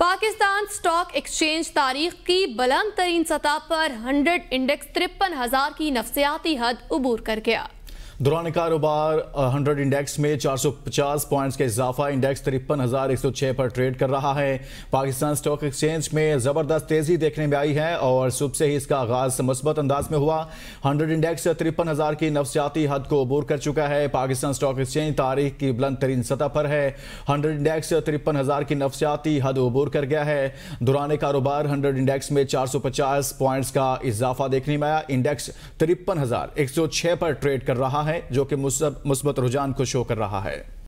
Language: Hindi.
पाकिस्तान स्टॉक एक्सचेंज तारीख की बुलंद तरीन सतह पर 100 इंडेक्स तिरपन हजार की नफसियाती हद अबूर कर गया दौरान कारोबार 100 इंडेक्स में 450 पॉइंट्स का इजाफा इंडेक्स तिरपन पर ट्रेड कर रहा है पाकिस्तान स्टॉक एक्सचेंज में ज़बरदस्त तेज़ी देखने में आई है और सुबह से ही इसका आगाज़ मस्बत अंदाज में हुआ 100 इंडेक्स तिरपन की नफसियाती हद को अबूर कर चुका है पाकिस्तान स्टॉक एक्सचेंज तारीख की बुलंद तरीन सतह पर है हंड्रेड इंडेक्स तिरपन की नफसियाती हद अबूर कर गया है दौरान कारोबार हंड्रेड इंडेक्स में चार सौ पचास पॉइंट्स का इजाफा देखने में आया इंडेक्स तिरपन पर ट्रेड कर रहा है है जो कि मुस्बत रुझान को शो कर रहा है